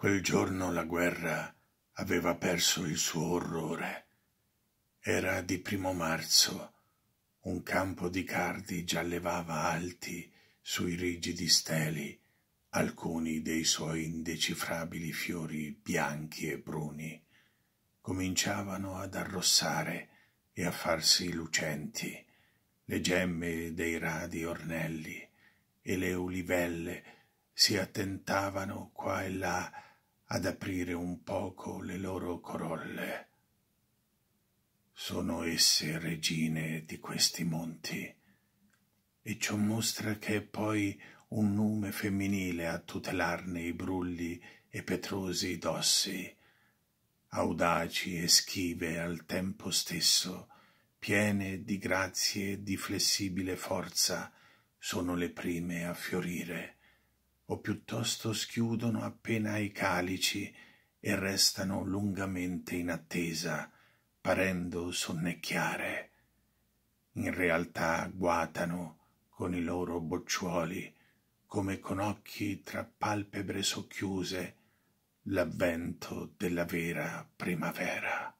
Quel giorno la guerra aveva perso il suo orrore. Era di primo marzo. Un campo di cardi già levava alti sui rigidi steli alcuni dei suoi indecifrabili fiori bianchi e bruni. Cominciavano ad arrossare e a farsi lucenti le gemme dei radi ornelli e le ulivelle si attentavano qua e là ad aprire un poco le loro corolle. Sono esse regine di questi monti, e ciò mostra che è poi un nume femminile a tutelarne i brulli e petrosi dossi, audaci e schive al tempo stesso, piene di grazie e di flessibile forza, sono le prime a fiorire o piuttosto schiudono appena i calici e restano lungamente in attesa, parendo sonnecchiare. In realtà guatano con i loro bocciuoli, come con occhi tra palpebre socchiuse, l'avvento della vera primavera.